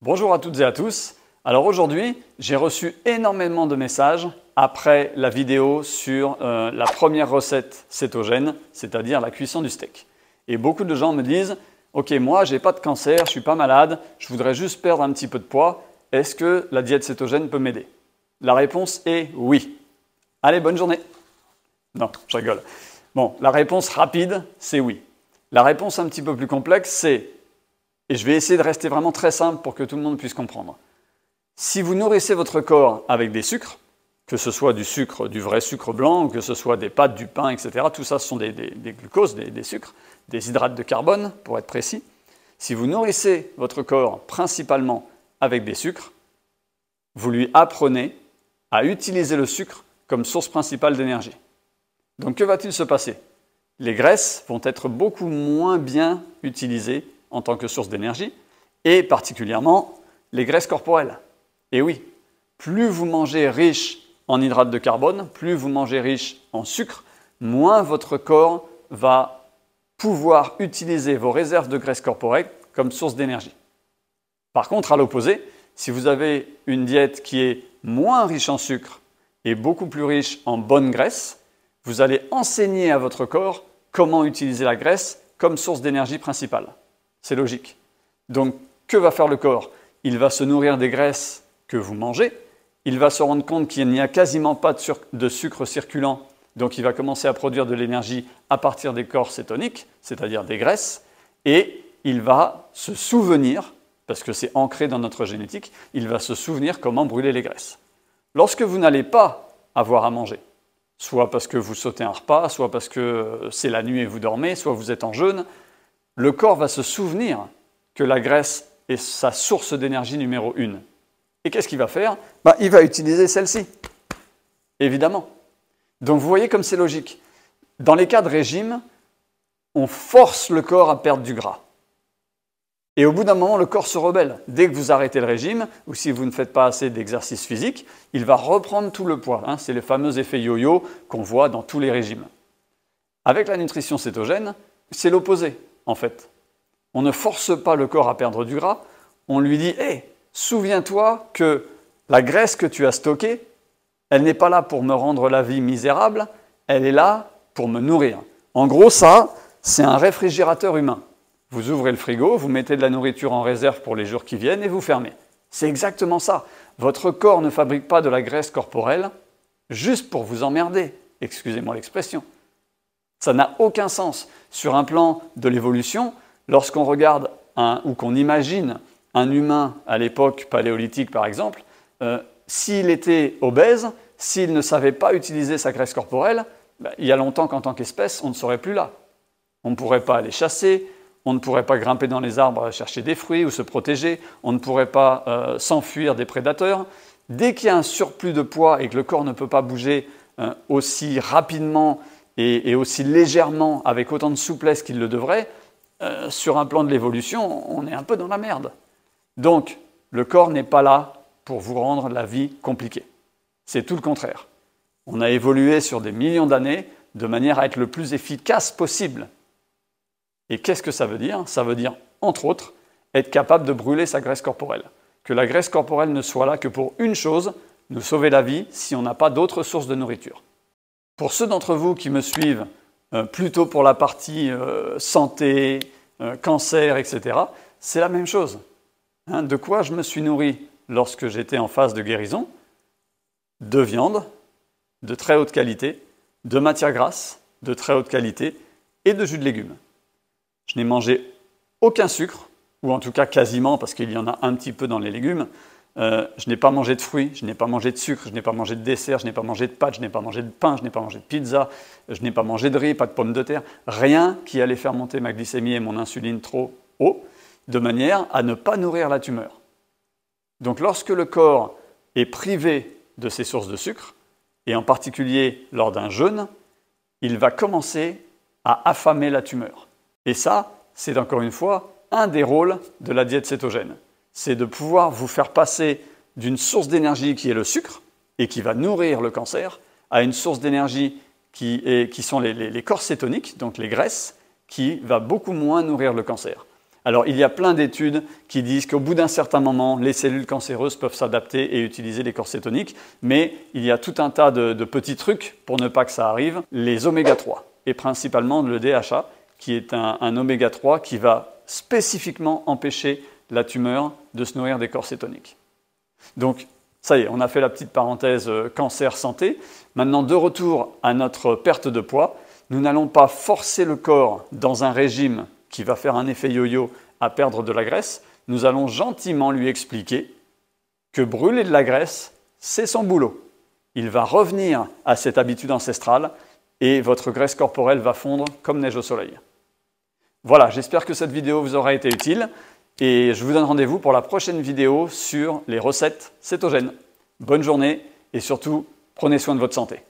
Bonjour à toutes et à tous. Alors aujourd'hui, j'ai reçu énormément de messages après la vidéo sur euh, la première recette cétogène, c'est-à-dire la cuisson du steak. Et beaucoup de gens me disent "OK, moi, j'ai pas de cancer, je suis pas malade, je voudrais juste perdre un petit peu de poids. Est-ce que la diète cétogène peut m'aider La réponse est oui. Allez, bonne journée. Non, je rigole. Bon, la réponse rapide, c'est oui. La réponse un petit peu plus complexe, c'est et je vais essayer de rester vraiment très simple pour que tout le monde puisse comprendre. Si vous nourrissez votre corps avec des sucres, que ce soit du sucre, du vrai sucre blanc, que ce soit des pâtes, du pain, etc., tout ça ce sont des, glucoses, des sucres, des hydrates de carbone, pour être précis. Si vous nourrissez votre corps principalement avec des sucres, vous lui apprenez à utiliser le sucre comme source principale d'énergie. Donc que va-t-il se passer Les graisses vont être beaucoup moins bien utilisées en tant que source d'énergie, et particulièrement les graisses corporelles. Et oui, plus vous mangez riche en hydrates de carbone, plus vous mangez riche en sucre, moins votre corps va pouvoir utiliser vos réserves de graisse corporelle comme source d'énergie. Par contre, à l'opposé, si vous avez une diète qui est moins riche en sucre et beaucoup plus riche en bonne graisse, vous allez enseigner à votre corps comment utiliser la graisse comme source d'énergie principale. C'est logique. Donc, que va faire le corps Il va se nourrir des graisses que vous mangez. Il va se rendre compte qu'il n'y a quasiment pas de, sucre circulant. Donc, il va commencer à produire de l'énergie à partir des corps cétoniques, c'est-à-dire des graisses. Et il va se souvenir, parce que c'est ancré dans notre génétique, il va se souvenir comment brûler les graisses. Lorsque vous n'allez pas avoir à manger, soit parce que vous sautez un repas, soit parce que c'est la nuit et vous dormez, soit vous êtes en jeûne, le corps va se souvenir que la graisse est sa source d'énergie numéro une. Et qu'est-ce qu'il va faire bah, Il va utiliser celle-ci, évidemment. Donc vous voyez comme c'est logique. Dans les cas de régime, on force le corps à perdre du gras. Et au bout d'un moment, le corps se rebelle. Dès que vous arrêtez le régime, ou si vous ne faites pas assez d'exercice physique, il va reprendre tout le poids. Hein. C'est le fameux effet yo-yo qu'on voit dans tous les régimes. Avec la nutrition cétogène, c'est l'opposé en fait. On ne force pas le corps à perdre du gras, on lui dit Hé, souviens-toi que la graisse que tu as stockée, elle n'est pas là pour me rendre la vie misérable, elle est là pour me nourrir. En gros, ça, c'est un réfrigérateur humain. Vous ouvrez le frigo, vous mettez de la nourriture en réserve pour les jours qui viennent et vous fermez. C'est exactement ça. Votre corps ne fabrique pas de la graisse corporelle juste pour vous emmerder, excusez-moi l'expression. Ça n'a aucun sens. Sur un plan de l'évolution, lorsqu'on regarde ou qu'on imagine un humain à l'époque paléolithique par exemple, euh, s'il était obèse, s'il ne savait pas utiliser sa graisse corporelle, ben, il y a longtemps qu'en tant qu'espèce, on ne serait plus là. On ne pourrait pas aller chasser, on ne pourrait pas grimper dans les arbres chercher des fruits ou se protéger, on ne pourrait pas euh, s'enfuir des prédateurs. Dès qu'il y a un surplus de poids et que le corps ne peut pas bouger euh, aussi rapidement et, aussi légèrement, avec autant de souplesse qu'il le devrait, euh, sur un plan de l'évolution, on est un peu dans la merde. Donc, le corps n'est pas là pour vous rendre la vie compliquée. C'est tout le contraire. On a évolué sur des millions d'années de manière à être le plus efficace possible. Et qu'est-ce que ça veut dire Ça veut dire, entre autres, être capable de brûler sa graisse corporelle. Que la graisse corporelle ne soit là que pour une chose, nous sauver la vie si on n'a pas d'autres sources de nourriture. Pour ceux d'entre vous qui me suivent euh, plutôt pour la partie euh, santé, euh, cancer, etc., c'est la même chose. Hein. de quoi je me suis nourri lorsque j'étais en phase de guérison De viande de très haute qualité, de matière grasse de très haute qualité et de jus de légumes. Je n'ai mangé aucun sucre, ou en tout cas quasiment parce qu'il y en a un petit peu dans les légumes, euh, je n'ai pas mangé de fruits, je n'ai pas mangé de sucre, je n'ai pas mangé de dessert, je n'ai pas mangé de pâtes, je n'ai pas mangé de pain, je n'ai pas mangé de pizza, je n'ai pas mangé de riz, pas de pommes de terre, rien qui allait faire monter ma glycémie et mon insuline trop haut, de manière à ne pas nourrir la tumeur. Donc lorsque le corps est privé de ses sources de sucre, et en particulier lors d'un jeûne, il va commencer à affamer la tumeur. Et ça, c'est encore une fois un des rôles de la diète cétogène c'est de pouvoir vous faire passer d'une source d'énergie qui est le sucre et qui va nourrir le cancer à une source d'énergie qui, sont les, les, corps cétoniques, donc les graisses, qui va beaucoup moins nourrir le cancer. Alors il y a plein d'études qui disent qu'au bout d'un certain moment, les cellules cancéreuses peuvent s'adapter et utiliser les corps cétoniques, mais il y a tout un tas de, petits trucs pour ne pas que ça arrive. Les oméga 3, et principalement le DHA, qui est un, un oméga 3 qui va spécifiquement empêcher la tumeur de se nourrir des corps cétoniques. Donc, ça y est, on a fait la petite parenthèse euh, cancer-santé. Maintenant, de retour à notre perte de poids, nous n'allons pas forcer le corps dans un régime qui va faire un effet yo-yo à perdre de la graisse. Nous allons gentiment lui expliquer que brûler de la graisse, c'est son boulot. Il va revenir à cette habitude ancestrale et votre graisse corporelle va fondre comme neige au soleil. Voilà, j'espère que cette vidéo vous aura été utile. Et je vous donne rendez-vous pour la prochaine vidéo sur les recettes cétogènes. Bonne journée et surtout, prenez soin de votre santé.